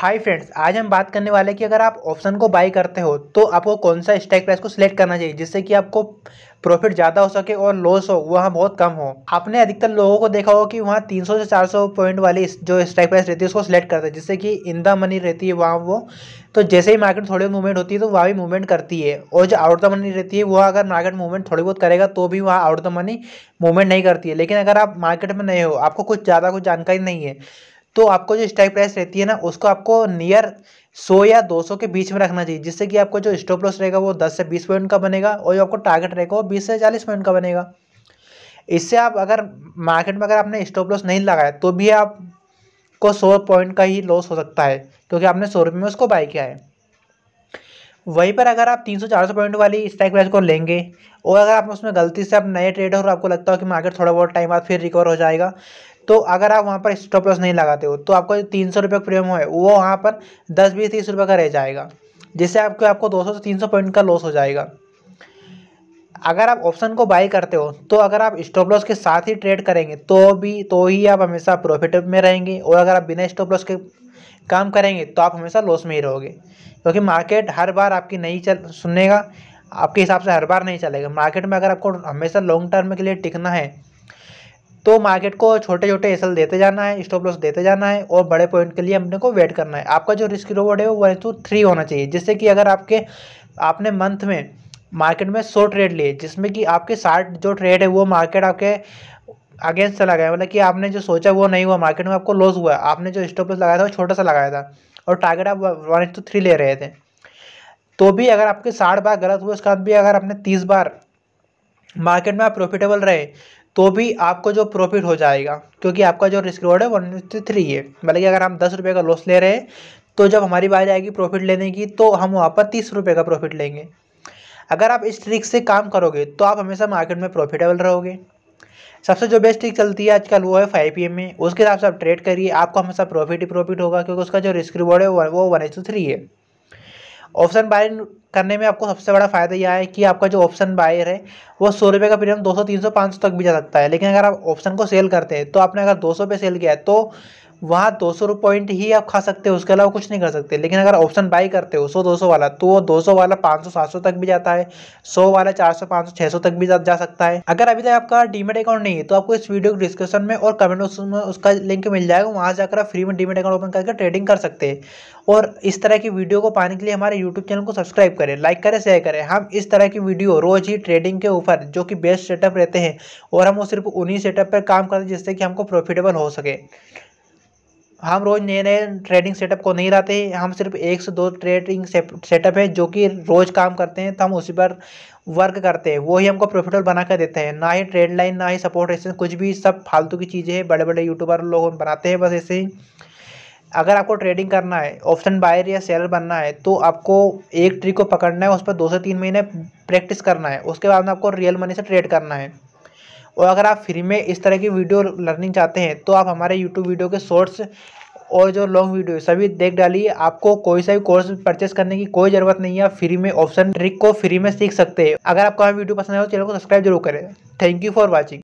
hi friends आज हम बात करने वाले कि अगर आप ऑप्शन को बाई करते हो तो आपको कौन सा स्टैक प्राइस को सिलेक्ट करना चाहिए जिससे कि आपको प्रॉफिट ज़्यादा हो सके और लॉस हो वहाँ बहुत कम हो आपने अधिकतर लोगों को देखा होगा कि वहाँ 300 से 400 पॉइंट वाली जो स्ट्राइक प्राइस रहती है उसको सिलेक्ट करते हैं जिससे कि इन द मनी रहती है वहाँ वो तो जैसे ही मार्केट थोड़ी मूवमेंट होती है तो वहाँ भी मूवमेंट करती है और जो आउट द मनी रहती है वह अगर मार्केट मूवमेंट थोड़ी बहुत करेगा तो भी वहाँ आउट द मनी मूवमेंट नहीं करती है लेकिन अगर आप मार्केट में नहीं हो आपको कुछ ज़्यादा कुछ जानकारी नहीं है तो आपको जो स्ट्राइक प्राइस रहती है ना उसको आपको नियर 100 या 200 के बीच में रखना चाहिए जिससे कि आपको जो स्टॉप लॉस रहेगा वो 10 से 20 पॉइंट का बनेगा और जो आपको टारगेट रहेगा वो 20 से 40 पॉइंट का बनेगा इससे आप अगर मार्केट में अगर आपने स्टॉप लॉस नहीं लगाया तो भी आपको सौ पॉइंट का ही लॉस हो सकता है क्योंकि आपने सौ रुपये में उसको बाई किया है वहीं पर अगर आप 300-400 पॉइंट वाली स्ट्राइक प्राइस को लेंगे और अगर आप उसमें गलती से आप नए ट्रेड हो आपको लगता हो कि मार्केट थोड़ा बहुत टाइम बाद फिर रिकवर हो जाएगा तो अगर आप वहाँ पर स्टॉप लॉस नहीं लगाते हो तो आपको जो तीन सौ रुपये प्रीमियम है वो वहाँ पर दस बीस तीस रुपये का रह जाएगा जिससे आपको आपको दो सौ से तीन सौ पॉइंट का लॉस हो जाएगा अगर आप ऑप्शन को बाई करते हो तो अगर आप स्टॉप लॉस के साथ ही ट्रेड करेंगे तो भी तो ही आप हमेशा प्रॉफिट में रहेंगे और अगर आप बिना स्टॉप लॉस के काम करेंगे तो आप हमेशा लॉस में ही रहोगे क्योंकि मार्केट हर बार आपकी नहीं चल सुनेगा आपके हिसाब से हर बार नहीं चलेगा मार्केट में अगर आपको हमेशा लॉन्ग टर्म के लिए टिकना है तो मार्केट को छोटे छोटे एसल देते जाना है स्टॉप लॉस देते जाना है और बड़े पॉइंट के लिए अपने को वेट करना है आपका जो रिस्क रिवॉर्ड है वो वन टू थ्री होना चाहिए जिससे कि अगर आपके आपने मंथ में मार्केट में सौ ट्रेड लिए जिसमें कि आपके साठ जो ट्रेड है वो मार्केट आपके अगेंस्ट चला गया मतलब कि आपने जो सोचा वो नहीं हुआ मार्केट में आपको लॉस हुआ आपने जो स्टॉप लॉस लगाया था वो छोटा सा लगाया था और टारगेट आप वन टू थ्री ले रहे थे तो भी अगर आपके साठ बार गलत हुए उसके बाद भी अगर आपने तीस बार मार्केट में आप प्रॉफिटेबल रहे तो भी आपको जो प्रॉफिट हो जाएगा क्योंकि आपका जो रिस्क रिवॉर्ड है वन फिफ्टी थ्री है मतलब कि अगर हम दस रुपये का लॉस ले रहे हैं तो जब हमारी बारी आएगी प्रॉफिट लेने की तो हम वहाँ पर तीस रुपये का प्रॉफिट लेंगे अगर आप इस ट्रिक से काम करोगे तो आप हमेशा मार्केट में प्रॉफिटेबल रहोगे सबसे जो बेस्ट ट्रिक चलती है आजकल वो है फाइव पी में उसके हिसाब से आप ट्रेड करिए आपको हमेशा प्रॉफिट ही प्रॉफिट होगा क्योंकि उसका जो रिस्क रिवॉर्ड है वो वन एच टू थ्री है ऑप्शन बाय करने में आपको सबसे बड़ा फ़ायदा यह है कि आपका जो ऑप्शन बायर है वो सौ रुपये का प्रीमियम दो सौ तीन सौ पाँच सौ तक भी जा सकता है लेकिन अगर आप ऑप्शन को सेल करते हैं तो आपने अगर दो सौ पे सेल किया है तो वहाँ दो सौ पॉइंट ही आप खा सकते हो उसके अलावा कुछ नहीं कर सकते लेकिन अगर ऑप्शन बाई करते हो सौ दो सौ वाला तो वो दो सौ वाला पाँच सौ सात सौ तक भी जाता है सौ वाला चार सौ पाँच सौ छः सौ तक भी जा सकता है अगर अभी तक आपका डीमेट अकाउंट नहीं है तो आपको इस वीडियो के डिस्क्रिप्शन में और कमेंट बॉक्स में उसका लिंक मिल जाएगा वहाँ जाकर आप फ्री में डीमेट अकाउंट ओपन करके ट्रेडिंग कर सकते हैं और इस तरह की वीडियो को पाने के लिए हमारे यूट्यूब चैनल को सब्सक्राइब करें लाइक करें शेयर करें हम इस तरह की वीडियो रोज ही ट्रेडिंग के ऊपर जो कि बेस्ट सेटअप रहते हैं और हम वो सिर्फ उन्हीं सेटअप पर काम करते हैं जिससे कि हमको प्रॉफिटेबल हो सके हम रोज़ नए नए ट्रेडिंग सेटअप को नहीं लाते हम सिर्फ एक से दो ट्रेडिंग सेटअप है जो कि रोज़ काम करते हैं तो हम उसी पर वर्क करते हैं वो ही हमको प्रॉफिटेबल बना कर देते हैं ना ही ट्रेड लाइन ना ही सपोर्ट ऐसे कुछ भी सब फालतू की चीज़ें हैं बड़े बड़े यूट्यूबर लोग बनाते हैं बस ऐसे ही अगर आपको ट्रेडिंग करना है ऑप्शन बायर या सेलर बनना है तो आपको एक ट्रिक को पकड़ना है उस पर दो से तीन महीने प्रैक्टिस करना है उसके बाद में आपको रियल मनी से ट्रेड करना है और अगर आप फ्री में इस तरह की वीडियो लर्निंग चाहते हैं तो आप हमारे यूट्यूब वीडियो के शॉर्ट्स और जो लॉन्ग वीडियो सभी देख डालिए आपको कोई सा भी कोर्स परचेस करने की कोई जरूरत नहीं है आप फ्री में ऑप्शन ट्रिक को फ्री में सीख सकते हैं अगर आपको हमारी वीडियो पसंद आए तो चैनल को सब्सक्राइब जरूर करें थैंक यू फॉर वॉचिंग